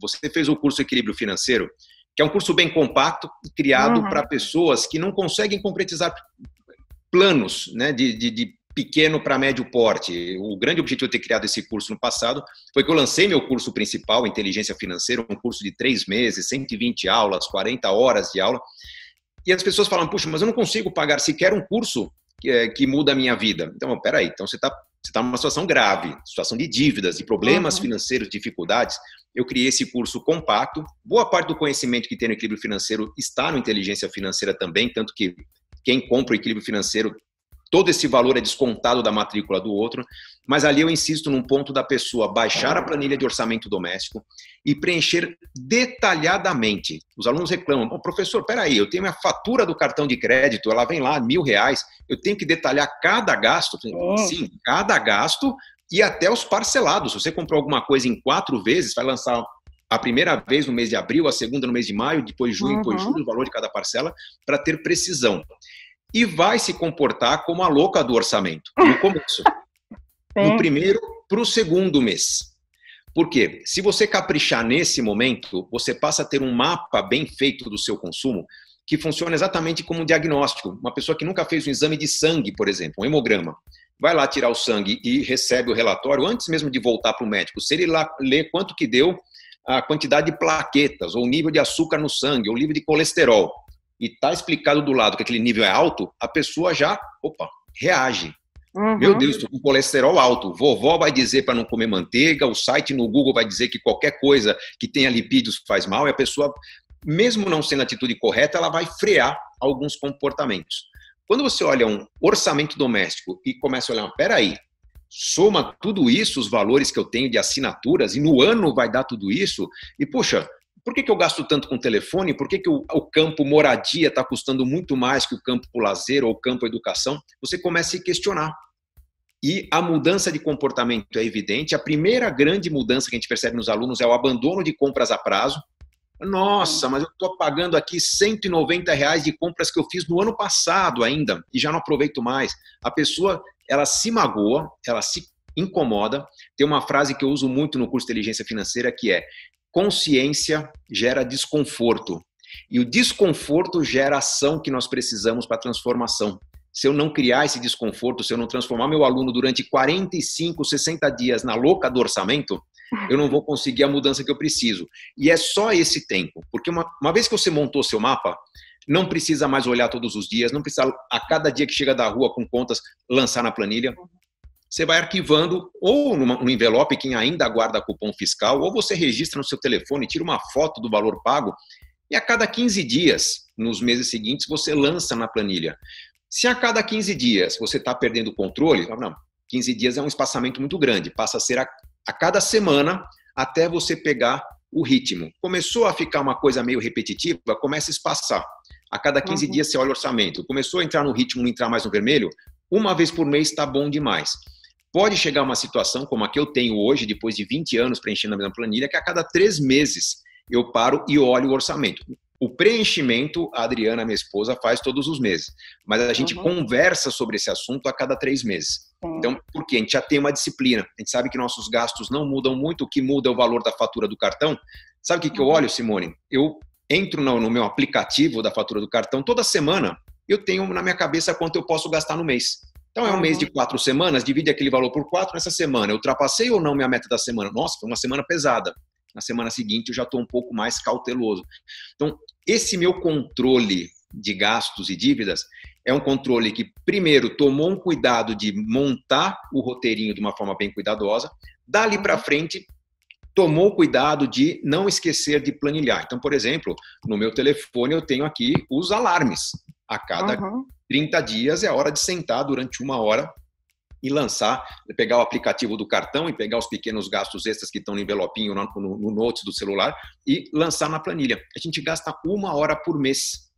Você fez o curso Equilíbrio Financeiro, que é um curso bem compacto, criado uhum. para pessoas que não conseguem concretizar planos né, de, de, de pequeno para médio porte. O grande objetivo de ter criado esse curso no passado foi que eu lancei meu curso principal, Inteligência Financeira, um curso de três meses, 120 aulas, 40 horas de aula. E as pessoas falam, puxa, mas eu não consigo pagar sequer um curso que, eh, que muda a minha vida. Então, peraí, então você está você está numa situação grave, situação de dívidas, de problemas uhum. financeiros, dificuldades, eu criei esse curso compacto. Boa parte do conhecimento que tem no equilíbrio financeiro está no inteligência financeira também, tanto que quem compra o equilíbrio financeiro, todo esse valor é descontado da matrícula do outro. Mas ali eu insisto num ponto da pessoa baixar a planilha de orçamento doméstico e preencher detalhadamente. Os alunos reclamam, oh, professor, peraí, eu tenho minha fatura do cartão de crédito, ela vem lá, mil reais, eu tenho que detalhar cada gasto? Oh. Sim, cada gasto e até os parcelados. Se você comprou alguma coisa em quatro vezes, vai lançar a primeira vez no mês de abril, a segunda no mês de maio, depois junho, uhum. depois julho, o valor de cada parcela, para ter precisão. E vai se comportar como a louca do orçamento, no começo do é. primeiro para o segundo mês. Por quê? Se você caprichar nesse momento, você passa a ter um mapa bem feito do seu consumo que funciona exatamente como um diagnóstico. Uma pessoa que nunca fez um exame de sangue, por exemplo, um hemograma, vai lá tirar o sangue e recebe o relatório antes mesmo de voltar para o médico. Se ele lá ler quanto que deu a quantidade de plaquetas, ou o nível de açúcar no sangue, ou o nível de colesterol, e está explicado do lado que aquele nível é alto, a pessoa já, opa, reage. Uhum. Meu Deus, estou com colesterol alto. Vovó vai dizer para não comer manteiga, o site no Google vai dizer que qualquer coisa que tenha lipídios faz mal, e a pessoa, mesmo não sendo a atitude correta, ela vai frear alguns comportamentos. Quando você olha um orçamento doméstico e começa a olhar, peraí, soma tudo isso, os valores que eu tenho de assinaturas, e no ano vai dar tudo isso, e puxa. Por que, que eu gasto tanto com telefone? Por que, que o, o campo moradia está custando muito mais que o campo lazer ou o campo educação? Você começa a se questionar. E a mudança de comportamento é evidente. A primeira grande mudança que a gente percebe nos alunos é o abandono de compras a prazo. Nossa, mas eu estou pagando aqui 190 reais de compras que eu fiz no ano passado ainda e já não aproveito mais. A pessoa ela se magoa, ela se incomoda. Tem uma frase que eu uso muito no curso de inteligência financeira que é: consciência gera desconforto. E o desconforto gera ação que nós precisamos para a transformação. Se eu não criar esse desconforto, se eu não transformar meu aluno durante 45, 60 dias na louca do orçamento, eu não vou conseguir a mudança que eu preciso. E é só esse tempo, porque uma, uma vez que você montou seu mapa, não precisa mais olhar todos os dias, não precisa a cada dia que chega da rua com contas lançar na planilha você vai arquivando ou no envelope quem ainda guarda cupom fiscal, ou você registra no seu telefone, tira uma foto do valor pago e a cada 15 dias, nos meses seguintes, você lança na planilha. Se a cada 15 dias você está perdendo o controle, não, 15 dias é um espaçamento muito grande, passa a ser a, a cada semana até você pegar o ritmo. Começou a ficar uma coisa meio repetitiva, começa a espaçar. A cada 15 uhum. dias você olha o orçamento. Começou a entrar no ritmo, não entrar mais no vermelho, uma vez por mês está bom demais. Pode chegar uma situação como a que eu tenho hoje, depois de 20 anos preenchendo a mesma planilha, que a cada três meses eu paro e olho o orçamento. O preenchimento, a Adriana, minha esposa, faz todos os meses. Mas a gente uhum. conversa sobre esse assunto a cada três meses. Uhum. Então, por quê? A gente já tem uma disciplina. A gente sabe que nossos gastos não mudam muito. O que muda é o valor da fatura do cartão. Sabe o que, que eu olho, Simone? Eu entro no meu aplicativo da fatura do cartão toda semana. Eu tenho na minha cabeça quanto eu posso gastar no mês. Então é um mês de quatro semanas, divide aquele valor por quatro nessa semana. Eu ultrapassei ou não minha meta da semana? Nossa, foi uma semana pesada. Na semana seguinte eu já estou um pouco mais cauteloso. Então, esse meu controle de gastos e dívidas é um controle que, primeiro, tomou um cuidado de montar o roteirinho de uma forma bem cuidadosa, dali para uhum. frente, tomou cuidado de não esquecer de planilhar. Então, por exemplo, no meu telefone eu tenho aqui os alarmes a cada uhum. 30 dias é a hora de sentar durante uma hora e lançar, pegar o aplicativo do cartão e pegar os pequenos gastos extras que estão no envelopinho, no, no, no notes do celular e lançar na planilha. A gente gasta uma hora por mês